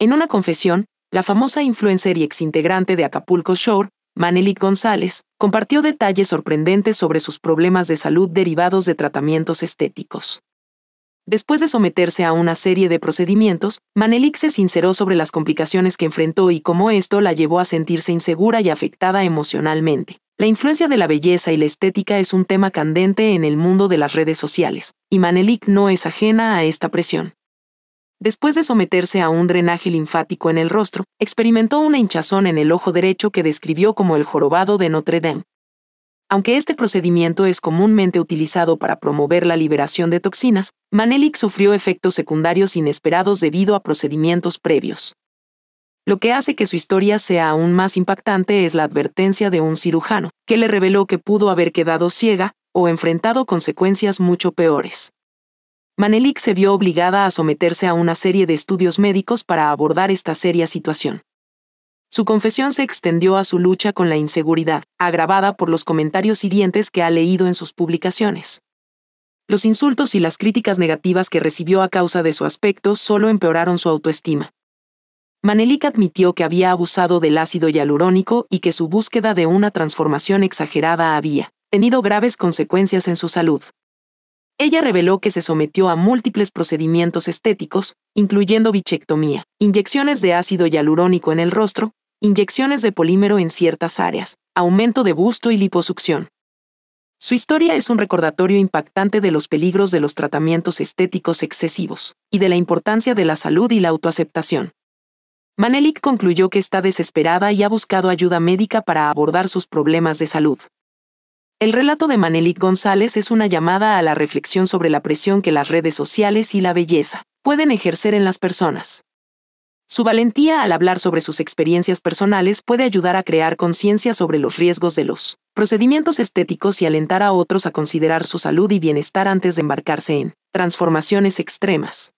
En una confesión, la famosa influencer y exintegrante de Acapulco Shore, Manelik González, compartió detalles sorprendentes sobre sus problemas de salud derivados de tratamientos estéticos. Después de someterse a una serie de procedimientos, Manelik se sinceró sobre las complicaciones que enfrentó y cómo esto la llevó a sentirse insegura y afectada emocionalmente. La influencia de la belleza y la estética es un tema candente en el mundo de las redes sociales, y Manelik no es ajena a esta presión después de someterse a un drenaje linfático en el rostro, experimentó una hinchazón en el ojo derecho que describió como el jorobado de Notre Dame. Aunque este procedimiento es comúnmente utilizado para promover la liberación de toxinas, Manelik sufrió efectos secundarios inesperados debido a procedimientos previos. Lo que hace que su historia sea aún más impactante es la advertencia de un cirujano, que le reveló que pudo haber quedado ciega o enfrentado consecuencias mucho peores. Manelik se vio obligada a someterse a una serie de estudios médicos para abordar esta seria situación. Su confesión se extendió a su lucha con la inseguridad, agravada por los comentarios hirientes que ha leído en sus publicaciones. Los insultos y las críticas negativas que recibió a causa de su aspecto solo empeoraron su autoestima. Manelik admitió que había abusado del ácido hialurónico y que su búsqueda de una transformación exagerada había tenido graves consecuencias en su salud. Ella reveló que se sometió a múltiples procedimientos estéticos, incluyendo bichectomía, inyecciones de ácido hialurónico en el rostro, inyecciones de polímero en ciertas áreas, aumento de busto y liposucción. Su historia es un recordatorio impactante de los peligros de los tratamientos estéticos excesivos y de la importancia de la salud y la autoaceptación. Manelik concluyó que está desesperada y ha buscado ayuda médica para abordar sus problemas de salud. El relato de Manelit González es una llamada a la reflexión sobre la presión que las redes sociales y la belleza pueden ejercer en las personas. Su valentía al hablar sobre sus experiencias personales puede ayudar a crear conciencia sobre los riesgos de los procedimientos estéticos y alentar a otros a considerar su salud y bienestar antes de embarcarse en transformaciones extremas.